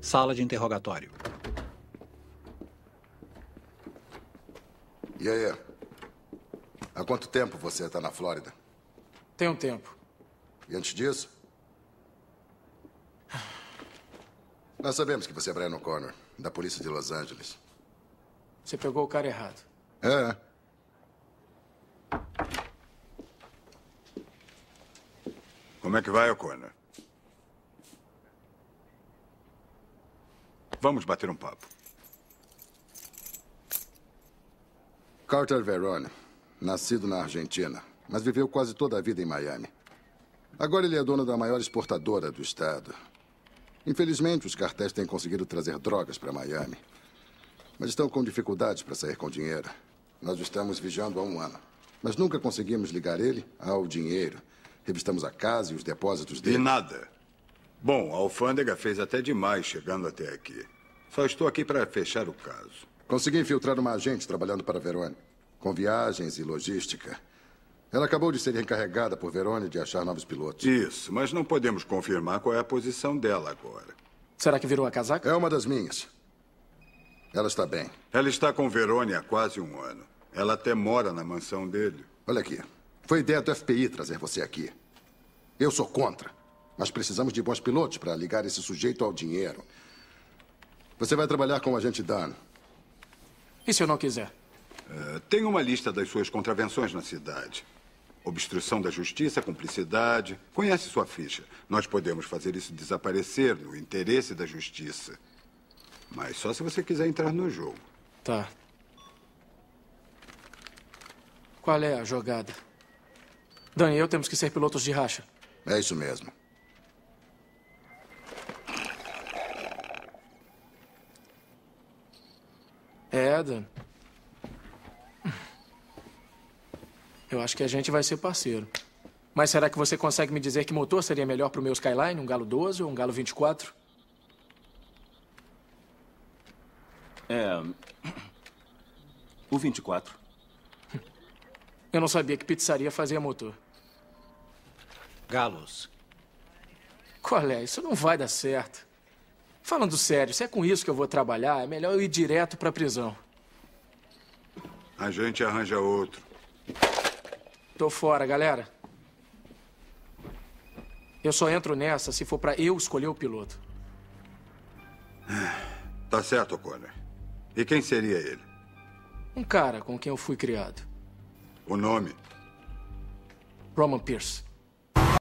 Sala de interrogatório. E aí? Há quanto tempo você está na Flórida? Tem um tempo. E antes disso? Nós sabemos que você é Brian O'Connor, da polícia de Los Angeles. Você pegou o cara errado. É. Como é que vai, O'Connor? Vamos bater um papo. Carter Verone, nascido na Argentina, mas viveu quase toda a vida em Miami. Agora ele é dono da maior exportadora do estado. Infelizmente, os cartéis têm conseguido trazer drogas para Miami. Mas estão com dificuldades para sair com dinheiro. Nós o estamos vigiando há um ano. Mas nunca conseguimos ligar ele ao dinheiro. Revistamos a casa e os depósitos dele. De nada. Bom, a alfândega fez até demais chegando até aqui. Só estou aqui para fechar o caso. Consegui infiltrar uma agente trabalhando para Verônica, com viagens e logística. Ela acabou de ser encarregada por Verônica de achar novos pilotos. Isso, mas não podemos confirmar qual é a posição dela agora. Será que virou a casaca? É uma das minhas. Ela está bem. Ela está com Verônica há quase um ano. Ela até mora na mansão dele. Olha aqui. Foi ideia do FBI trazer você aqui. Eu sou contra. Mas precisamos de bons pilotos para ligar esse sujeito ao dinheiro. Você vai trabalhar com o agente Dan. E se eu não quiser? Uh, tem uma lista das suas contravenções na cidade. Obstrução da justiça, cumplicidade. Conhece sua ficha. Nós podemos fazer isso desaparecer no interesse da justiça. Mas só se você quiser entrar no jogo. Tá. Qual é a jogada? Dan e eu temos que ser pilotos de racha. É isso mesmo. É, Dan. Eu acho que a gente vai ser parceiro. Mas será que você consegue me dizer que motor seria melhor para o meu Skyline? Um Galo 12 ou um Galo 24? É. O 24. Eu não sabia que pizzaria fazia motor. Galos. Qual é? Isso não vai dar certo. Falando sério, se é com isso que eu vou trabalhar, é melhor eu ir direto para a prisão. A gente arranja outro. Tô fora, galera. Eu só entro nessa se for para eu escolher o piloto. É, tá certo, Connor. E quem seria ele? Um cara com quem eu fui criado. O nome? Roman Pierce.